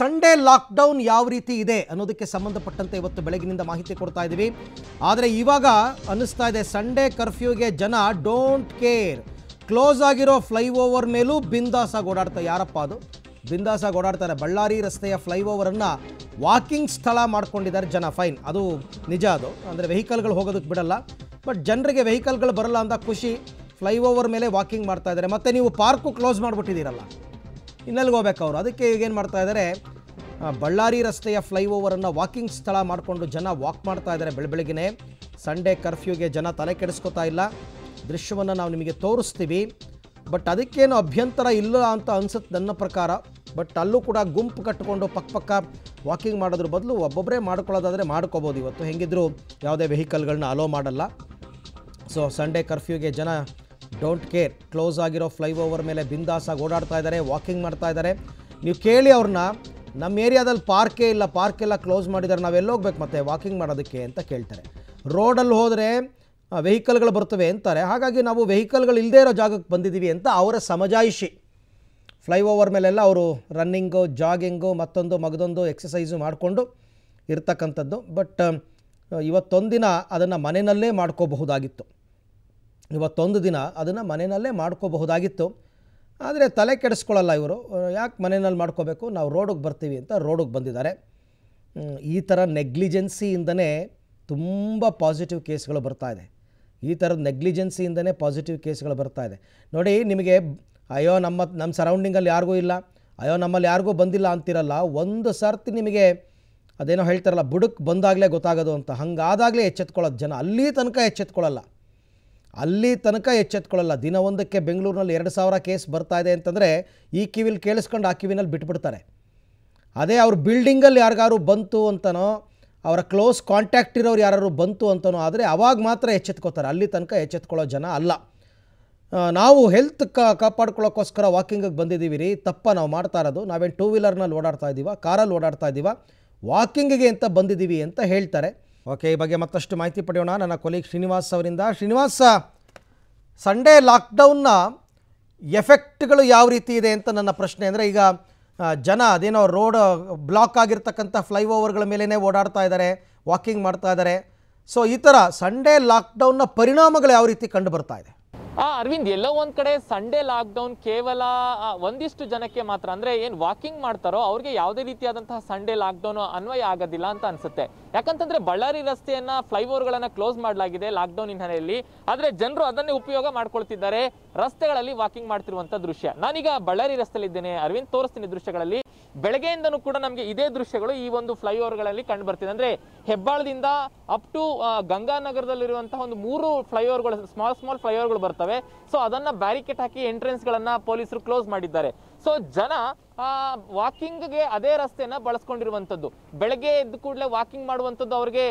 Sunday lockdown ಯಾವ ರೀತಿ ಇದೆ ಅನ್ನೋದಕ್ಕೆ ಸಂಬಂಧಪಟ್ಟಂತೆ ಇವತ್ತು ಬೆಳಗಿನಿಂದ ಮಾಹಿತಿ ಕೊಡ್ತಾ ಇದ್ದೀವಿ ಆದರೆ ಇವಾಗ ಅನ್ನಿಸ್ತಾ ಇದೆ ಸಂಡೇ ಕರ್ಫ್ಯೂಗೆ ಜನ ಡೋಂಟ್ ಕೇರ್ ಕ್ಲೋಸ್ ಆಗಿರೋ ಫ್ಲೈಓವರ್ ಮೇಲೂ ಬಿಂದಾಸ ಓಡಾಡ್ತಾ ಯಾರಪ್ಪ ಅದು ಬಿಂದಾಸಾಗಿ ಓಡಾಡ್ತಾರೆ ಬಳ್ಳಾರಿ ರಸ್ತೆಯ ಫ್ಲೈಓವರನ್ನು ವಾಕಿಂಗ್ ಸ್ಥಳ ಮಾಡ್ಕೊಂಡಿದ್ದಾರೆ ಜನ ಫೈನ್ ಅದು ನಿಜ ಅದು ಅಂದರೆ ವೆಹಿಕಲ್ಗಳು ಹೋಗೋದಕ್ಕೆ ಬಿಡಲ್ಲ ಬಟ್ ಜನರಿಗೆ ವೆಹಿಕಲ್ಗಳು ಬರಲ್ಲ ಅಂತ ಖುಷಿ ಫ್ಲೈಓವರ್ ಮೇಲೆ ವಾಕಿಂಗ್ ಮಾಡ್ತಾ ಇದ್ದಾರೆ ಮತ್ತೆ ನೀವು ಪಾರ್ಕು ಕ್ಲೋಸ್ ಮಾಡಿಬಿಟ್ಟಿದ್ದೀರಲ್ಲ ಇನ್ನೆಲ್ಲಿಗೆ ಹೋಗ್ಬೇಕು ಅವರು ಅದಕ್ಕೆ ಈಗೇನು ಮಾಡ್ತಾ ಇದ್ದಾರೆ ಬಳ್ಳಾರಿ ರಸ್ತೆಯ ಫ್ಲೈಓವರನ್ನು ವಾಕಿಂಗ್ ಸ್ಥಳ ಮಾಡಿಕೊಂಡು ಜನ ವಾಕ್ ಮಾಡ್ತಾ ಇದ್ದಾರೆ ಬೆಳಬೆಳಗಿನೇ ಸಂಡೇ ಕರ್ಫ್ಯೂಗೆ ಜನ ತಲೆ ಕೆಡಿಸ್ಕೋತಾ ಇಲ್ಲ ದೃಶ್ಯವನ್ನು ನಾವು ನಿಮಗೆ ತೋರಿಸ್ತೀವಿ ಬಟ್ ಅದಕ್ಕೇನು ಅಭ್ಯಂತರ ಇಲ್ಲ ಅಂತ ಅನ್ಸುತ್ತೆ ನನ್ನ ಪ್ರಕಾರ ಬಟ್ ಅಲ್ಲೂ ಕೂಡ ಗುಂಪು ಕಟ್ಟಿಕೊಂಡು ಪಕ್ಕಪಕ್ಕ ವಾಕಿಂಗ್ ಮಾಡೋದ್ರ ಬದಲು ಒಬ್ಬೊಬ್ಬರೇ ಮಾಡ್ಕೊಳ್ಳೋದಾದರೆ ಮಾಡ್ಕೋಬೋದು ಇವತ್ತು ಹೆಂಗಿದ್ರು ಯಾವುದೇ ವೆಹಿಕಲ್ಗಳನ್ನ ಅಲೋ ಮಾಡಲ್ಲ ಸೊ ಸಂಡೇ ಕರ್ಫ್ಯೂಗೆ ಜನ ಡೋಂಟ್ ಕೇರ್ ಕ್ಲೋಸ್ ಆಗಿರೋ ಫ್ಲೈಓವರ್ ಮೇಲೆ ಬಿಂದಾಸಾಗಿ ಓಡಾಡ್ತಾ ಇದ್ದಾರೆ ವಾಕಿಂಗ್ ಮಾಡ್ತಾ ಇದ್ದಾರೆ ನೀವು ಕೇಳಿ ಅವ್ರನ್ನ ನಮ್ಮ ಏರಿಯಾದಲ್ಲಿ ಪಾರ್ಕೇ ಇಲ್ಲ ಪಾರ್ಕೆಲ್ಲ ಕ್ಲೋಸ್ ಮಾಡಿದ್ದಾರೆ ನಾವೆಲ್ಲ ಹೋಗ್ಬೇಕು ಮತ್ತೆ ವಾಕಿಂಗ್ ಮಾಡೋದಕ್ಕೆ ಅಂತ ಕೇಳ್ತಾರೆ ರೋಡಲ್ಲಿ ಹೋದರೆ ವೆಹಿಕಲ್ಗಳು ಬರ್ತವೆ ಅಂತಾರೆ ಹಾಗಾಗಿ ನಾವು ವೆಹಿಕಲ್ಗಳು ಇಲ್ಲದೇ ಇರೋ ಜಾಗಕ್ಕೆ ಬಂದಿದ್ದೀವಿ ಅಂತ ಅವರ ಸಮಜಾಯಿಷಿ ಫ್ಲೈಓವರ್ ಮೇಲೆಲ್ಲ ಅವರು ರನ್ನಿಂಗು ಜಾಗಿಂಗು ಮತ್ತೊಂದು ಮಗದೊಂದು ಎಕ್ಸಸೈಸು ಮಾಡಿಕೊಂಡು ಇರ್ತಕ್ಕಂಥದ್ದು ಬಟ್ ಇವತ್ತೊಂದಿನ ಅದನ್ನು ಮನೆಯಲ್ಲೇ ಮಾಡ್ಕೋಬಹುದಾಗಿತ್ತು ಇವತ್ತೊಂದು ದಿನ ಅದನ್ನು ಮನೆಯಲ್ಲೇ ಮಾಡ್ಕೋಬಹುದಾಗಿತ್ತು ಆದರೆ ತಲೆ ಕೆಡಿಸ್ಕೊಳ್ಳಲ್ಲ ಇವರು ಯಾಕೆ ಮನೆಯಲ್ಲಿ ಮಾಡ್ಕೋಬೇಕು ನಾವು ರೋಡಿಗೆ ಬರ್ತೀವಿ ಅಂತ ರೋಡಿಗೆ ಬಂದಿದ್ದಾರೆ ಈ ಥರ ನೆಗ್ಲಿಜೆನ್ಸಿಯಿಂದನೇ ತುಂಬ ಪಾಸಿಟಿವ್ ಕೇಸ್ಗಳು ಬರ್ತಾ ಇದೆ ಈ ಥರದ ನೆಗ್ಲಿಜೆನ್ಸಿಯಿಂದನೇ ಪಾಸಿಟಿವ್ ಕೇಸ್ಗಳು ಬರ್ತಾ ಇದೆ ನೋಡಿ ನಿಮಗೆ ಅಯ್ಯೋ ನಮ್ಮ ನಮ್ಮ ಸರೌಂಡಿಂಗಲ್ಲಿ ಯಾರಿಗೂ ಇಲ್ಲ ಅಯ್ಯೋ ನಮ್ಮಲ್ಲಿ ಯಾರಿಗೂ ಬಂದಿಲ್ಲ ಅಂತಿರಲ್ಲ ಒಂದು ಸರ್ತಿ ನಿಮಗೆ ಅದೇನೋ ಹೇಳ್ತಾರಲ್ಲ ಬುಡಕ್ಕೆ ಬಂದಾಗಲೇ ಗೊತ್ತಾಗೋದು ಅಂತ ಹಂಗಾದಾಗಲೇ ಎಚ್ಚೆತ್ಕೊಳ್ಳೋದು ಜನ ಅಲ್ಲಿ ತನಕ ಎಚ್ಚೆತ್ಕೊಳ್ಳಲ್ಲ ಅಲ್ಲಿ ತನಕ ಎಚ್ಚೆತ್ಕೊಳ್ಳಲ್ಲ ದಿನ ಒಂದಕ್ಕೆ ಬೆಂಗಳೂರಿನಲ್ಲಿ ಎರಡು ಸಾವಿರ ಕೇಸ್ ಬರ್ತಾ ಇದೆ ಅಂತಂದರೆ ಈ ಕಿವಿಲಿ ಕೇಳಿಸ್ಕೊಂಡು ಆ ಕಿವಿನಲ್ಲಿ ಬಿಟ್ಬಿಡ್ತಾರೆ ಅದೇ ಅವ್ರ ಬಿಲ್ಡಿಂಗಲ್ಲಿ ಯಾರಿಗಾರು ಬಂತು ಅಂತನೋ ಅವರ ಕ್ಲೋಸ್ ಕಾಂಟ್ಯಾಕ್ಟ್ ಇರೋರು ಯಾರು ಬಂತು ಅಂತನೋ ಆದರೆ ಅವಾಗ ಮಾತ್ರ ಎಚ್ಚೆತ್ಕೋತಾರೆ ಅಲ್ಲಿ ತನಕ ಎಚ್ಚೆತ್ಕೊಳ್ಳೋ ಜನ ಅಲ್ಲ ನಾವು ಹೆಲ್ತ್ ಕ ಕಾಪಾಡ್ಕೊಳ್ಳೋಕ್ಕೋಸ್ಕರ ವಾಕಿಂಗಿಗೆ ಬಂದಿದ್ದೀವಿ ರೀ ತಪ್ಪ ನಾವು ಮಾಡ್ತಾ ಇರೋದು ನಾವೇನು ಟೂ ವೀಲರ್ನಲ್ಲಿ ಓಡಾಡ್ತಾ ಇದ್ದೀವ ಕಾರಲ್ಲಿ ಓಡಾಡ್ತಾ ಇದ್ದೀವ ವಾಕಿಂಗಿಗೆ ಅಂತ ಬಂದಿದ್ದೀವಿ ಅಂತ ಹೇಳ್ತಾರೆ ಓಕೆ ಈ ಬಗ್ಗೆ ಮತ್ತಷ್ಟು ಮಾಹಿತಿ ಪಡೆಯೋಣ ನನ್ನ ಕೊಲೀಗ್ ಶ್ರೀನಿವಾಸ್ ಅವರಿಂದ ಶ್ರೀನಿವಾಸ ಸಂಡೇ ಲಾಕ್ಡೌನ್ನ ಎಫೆಕ್ಟ್ಗಳು ಯಾವ ರೀತಿ ಇದೆ ಅಂತ ನನ್ನ ಪ್ರಶ್ನೆ ಅಂದರೆ ಈಗ ಜನ ಅದೇನೋ ರೋಡ್ ಬ್ಲಾಕ್ ಆಗಿರ್ತಕ್ಕಂಥ ಫ್ಲೈಓವರ್ಗಳ ಮೇಲೇ ಓಡಾಡ್ತಾ ಇದ್ದಾರೆ ವಾಕಿಂಗ್ ಮಾಡ್ತಾ ಇದ್ದಾರೆ ಸೊ ಈ ಥರ ಸಂಡೇ ಲಾಕ್ಡೌನ್ನ ಪರಿಣಾಮಗಳು ಯಾವ ರೀತಿ ಕಂಡು ಬರ್ತಾ ಇದೆ ಆ ಅರವಿಂದ್ ಎಲ್ಲೋ ಒಂದ್ ಕಡೆ ಸಂಡೇ ಲಾಕ್ಡೌನ್ ಕೇವಲ ಒಂದಿಷ್ಟು ಜನಕ್ಕೆ ಮಾತ್ರ ಅಂದ್ರೆ ಏನು ವಾಕಿಂಗ್ ಮಾಡ್ತಾರೋ ಅವ್ರಿಗೆ ಯಾವುದೇ ರೀತಿಯಾದಂತಹ ಸಂಡೇ ಡೌನ್ ಅನ್ವಯ ಆಗೋದಿಲ್ಲ ಅಂತ ಅನ್ಸುತ್ತೆ ಯಾಕಂತಂದ್ರೆ ಬಳ್ಳಾರಿ ರಸ್ತೆಯನ್ನು ಗಳನ್ನ ಕ್ಲೋಸ್ ಮಾಡಲಾಗಿದೆ ಲಾಕ್ಡೌನ್ ಹಿನ್ನೆಲೆಯಲ್ಲಿ ಆದ್ರೆ ಜನರು ಅದನ್ನೇ ಉಪಯೋಗ ಮಾಡ್ಕೊಳ್ತಿದ್ದಾರೆ ರಸ್ತೆಗಳಲ್ಲಿ ವಾಕಿಂಗ್ ಮಾಡ್ತಿರುವಂತ ದೃಶ್ಯ ನಾನೀಗ ಬಳ್ಳಾರಿ ರಸ್ತೆಯಲ್ಲಿದ್ದೇನೆ ಅರವಿಂದ್ ತೋರಿಸ್ತೀನಿ ದೃಶ್ಯಗಳಲ್ಲಿ ಬೆಳಗ್ಗೆಯಿಂದನೂ ಕೂಡ ನಮಗೆ ಇದೇ ದೃಶ್ಯಗಳು ಈ ಒಂದು ಫ್ಲೈಓವರ್ಗಳಲ್ಲಿ ಕಂಡು ಬರ್ತಿದೆ ಅಂದರೆ ಹೆಬ್ಬಾಳದಿಂದ ಅಪ್ ಟು ಗಂಗಾನಗರದಲ್ಲಿರುವಂತಹ ಒಂದು ಮೂರು ಫ್ಲೈಓವರ್ಗಳು ಸ್ಮಾಲ್ ಸ್ಮಾಲ್ ಫ್ಲೈಓವರ್ಗಳು ಬರ್ತವೆ ಸೊ ಅದನ್ನು ಬ್ಯಾರಿಕೇಟ್ ಹಾಕಿ ಎಂಟ್ರೆನ್ಸ್ಗಳನ್ನು ಪೊಲೀಸರು ಕ್ಲೋಸ್ ಮಾಡಿದ್ದಾರೆ ಸೊ ಜನ ಆ ವಾಕಿಂಗ್ಗೆ ಅದೇ ರಸ್ತೆನ ಬಳಸ್ಕೊಂಡಿರುವಂಥದ್ದು ಬೆಳಗ್ಗೆ ಎದ್ದು ಕೂಡಲೇ ವಾಕಿಂಗ್ ಮಾಡುವಂಥದ್ದು ಅವ್ರಿಗೆ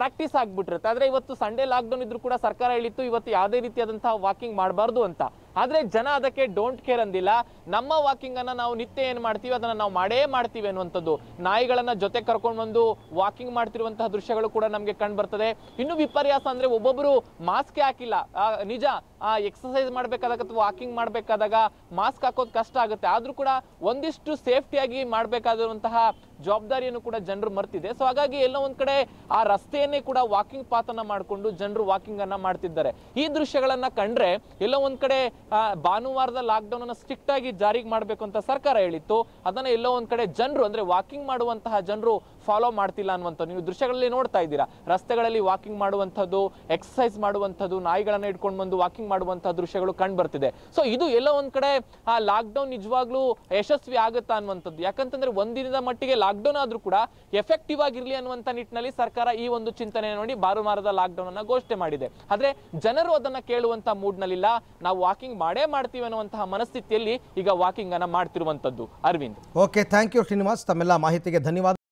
ಪ್ರಾಕ್ಟೀಸ್ ಆಗಿಬಿಟ್ಟಿರುತ್ತೆ ಆದರೆ ಇವತ್ತು ಸಂಡೇ ಲಾಕ್ಡೌನ್ ಇದ್ರೂ ಕೂಡ ಸರ್ಕಾರ ಹೇಳಿತ್ತು ಇವತ್ತು ಯಾವುದೇ ರೀತಿಯಾದಂತಹ ವಾಕಿಂಗ್ ಮಾಡಬಾರ್ದು ಅಂತ ಆದ್ರೆ ಜನ ಅದಕ್ಕೆ ಡೋಂಟ್ ಕೇರ್ ಅಂದಿಲ್ಲ ನಮ್ಮ ವಾಕಿಂಗ್ ಅನ್ನ ನಾವು ನಿತ್ಯ ಏನು ಮಾಡ್ತೀವಿ ಅದನ್ನ ನಾವು ಮಾಡೇ ಮಾಡ್ತೀವಿ ಅನ್ನುವಂಥದ್ದು ನಾಯಿಗಳನ್ನ ಜೊತೆ ಕರ್ಕೊಂಡು ಬಂದು ವಾಕಿಂಗ್ ಮಾಡ್ತಿರುವಂತಹ ದೃಶ್ಯಗಳು ಕೂಡ ನಮಗೆ ಕಂಡು ಬರ್ತದೆ ಇನ್ನು ವಿಪರ್ಯಾಸ ಅಂದ್ರೆ ಒಬ್ಬೊಬ್ಬರು ಮಾಸ್ಕ್ ಹಾಕಿಲ್ಲ ನಿಜ ಎಕ್ಸಸೈಸ್ ಮಾಡಬೇಕಾದಾಗ ಅಥವಾ ವಾಕಿಂಗ್ ಮಾಡಬೇಕಾದಾಗ ಮಾಸ್ಕ್ ಹಾಕೋದು ಕಷ್ಟ ಆಗುತ್ತೆ ಆದರೂ ಕೂಡ ಒಂದಿಷ್ಟು ಸೇಫ್ಟಿಯಾಗಿ ಮಾಡಬೇಕಾಗಿರುವಂತಹ ಜವಾಬ್ದಾರಿಯನ್ನು ಕೂಡ ಜನರು ಮರ್ತಿದೆ ಸೊ ಹಾಗಾಗಿ ಎಲ್ಲ ಒಂದ್ ಕಡೆ ಆ ರಸ್ತೆಯನ್ನೇ ಕೂಡ ವಾಕಿಂಗ್ ಪಾತ್ ಅನ್ನ ಮಾಡಿಕೊಂಡು ಜನರು ವಾಕಿಂಗ್ ಅನ್ನ ಮಾಡ್ತಿದ್ದಾರೆ ಈ ದೃಶ್ಯಗಳನ್ನ ಕಂಡ್ರೆ ಎಲ್ಲ ಒಂದ್ ಕಡೆ ಭಾನುವಾರದ ಲಾಕ್ ಡೌನ್ ಅನ್ನ ಸ್ಟ್ರಿಕ್ಟ್ ಆಗಿ ಜಾರಿಗೆ ಮಾಡಬೇಕು ಅಂತ ಸರ್ಕಾರ ಹೇಳಿತ್ತು ಅದನ್ನ ಎಲ್ಲೋ ಒಂದ್ ಕಡೆ ಜನರು ಅಂದ್ರೆ ವಾಕಿಂಗ್ ಮಾಡುವಂತಹ ಜನರು ಫಾಲೋ ಮಾಡ್ತಿಲ್ಲ ಅನ್ನುವಂಥ ನೀವು ದೃಶ್ಯಗಳಲ್ಲಿ ನೋಡ್ತಾ ಇದ್ದೀರಾ ರಸ್ತೆಗಳಲ್ಲಿ ವಾಕಿಂಗ್ ಮಾಡುವಂಥದ್ದು ಎಕ್ಸಸೈಸ್ ಮಾಡುವಂಥದ್ದು ನಾಯಿಗಳನ್ನ ಇಟ್ಕೊಂಡು ಬಂದು ವಾಕಿಂಗ್ ಮಾಡುವಂತಹ ದೃಶ್ಯಗಳು ಕಂಡು ಬರ್ತಿದೆ ಸೊ ಇದು ಎಲ್ಲ ಒಂದ್ ಕಡೆ ಆ ಲಾಕ್ ಡೌನ್ ನಿಜವಾಗ್ಲೂ ಯಶಸ್ವಿ ಆಗುತ್ತಾ ಅನ್ನುವಂಥದ್ದು ಯಾಕಂತಂದ್ರೆ ಒಂದಿನದ ಮಟ್ಟಿಗೆ ಲಾಕ್ಡೌನ್ ಆದರೂ ಕೂಡ ಎಫೆಕ್ಟಿವ್ ಆಗಿರಲಿ ಅನ್ನುವಂಥ ನಿಟ್ಟಿನಲ್ಲಿ ಸರ್ಕಾರ ಈ ಒಂದು ಚಿಂತನೆ ನೋಡಿ ಬಾರುಮಾರದ ಲಾಕ್ಡೌನ್ ಅನ್ನು ಘೋಷಣೆ ಮಾಡಿದೆ ಆದರೆ ಜನರು ಅದನ್ನು ಕೇಳುವಂಥ ಮೂಡ್ನಲ್ಲಿಲ್ಲ ನಾವು ವಾಕಿಂಗ್ ಮಾಡೇ ಮಾಡ್ತೀವಿ ಅನ್ನುವಂತಹ ಮನಸ್ಥಿತಿಯಲ್ಲಿ ಈಗ ವಾಕಿಂಗ್ ಅನ್ನು ಮಾಡ್ತಿರುವಂಥದ್ದು Arvind okay thank you Srinivas ತಮ್ಮೆಲ್ಲ ಮಾಹಿತಿಗೆ ಧನ್ಯವಾದ